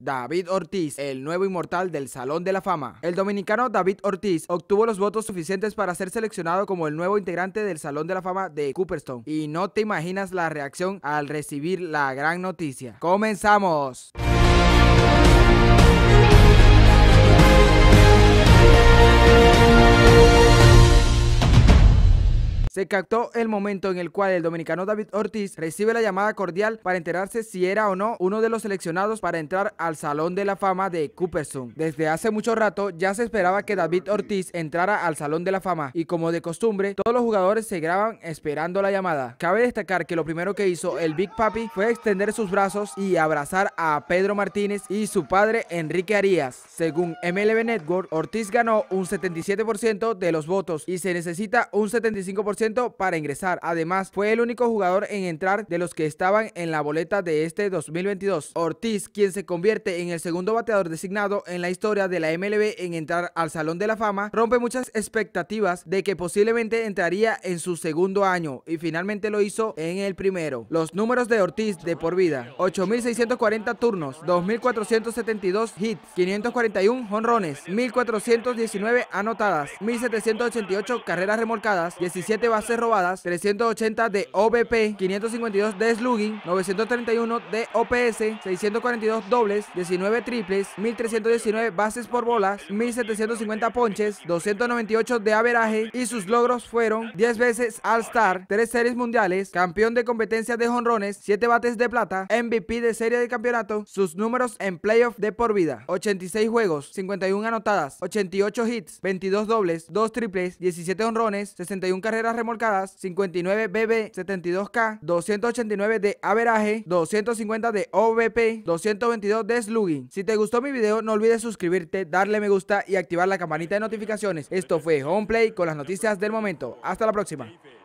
David Ortiz, el nuevo inmortal del Salón de la Fama. El dominicano David Ortiz obtuvo los votos suficientes para ser seleccionado como el nuevo integrante del Salón de la Fama de Cooperstown. Y no te imaginas la reacción al recibir la gran noticia. ¡Comenzamos! Se captó el momento en el cual el dominicano David Ortiz recibe la llamada cordial para enterarse si era o no uno de los seleccionados para entrar al Salón de la Fama de Cooperstown. Desde hace mucho rato ya se esperaba que David Ortiz entrara al Salón de la Fama y como de costumbre, todos los jugadores se graban esperando la llamada. Cabe destacar que lo primero que hizo el Big Papi fue extender sus brazos y abrazar a Pedro Martínez y su padre Enrique Arias. Según MLB Network, Ortiz ganó un 77% de los votos y se necesita un 75% para ingresar. Además, fue el único jugador en entrar de los que estaban en la boleta de este 2022. Ortiz, quien se convierte en el segundo bateador designado en la historia de la MLB en entrar al Salón de la Fama, rompe muchas expectativas de que posiblemente entraría en su segundo año y finalmente lo hizo en el primero. Los números de Ortiz de por vida, 8.640 turnos, 2.472 hits, 541 honrones 1.419 anotadas, 1.788 carreras remolcadas, 17 robadas, 380 de OBP, 552 de slugging, 931 de OPS, 642 dobles, 19 triples, 1319 bases por bolas, 1750 ponches, 298 de averaje y sus logros fueron 10 veces All-Star, 3 series mundiales, campeón de competencia de jonrones, 7 bates de plata, MVP de serie de campeonato, sus números en playoff de por vida, 86 juegos, 51 anotadas, 88 hits, 22 dobles, 2 triples, 17 honrones, 61 carreras remotas 59 BB 72K, 289 de averaje, 250 de OVP, 222 de slugging. Si te gustó mi video, no olvides suscribirte, darle me gusta y activar la campanita de notificaciones. Esto fue Homeplay con las noticias del momento. Hasta la próxima.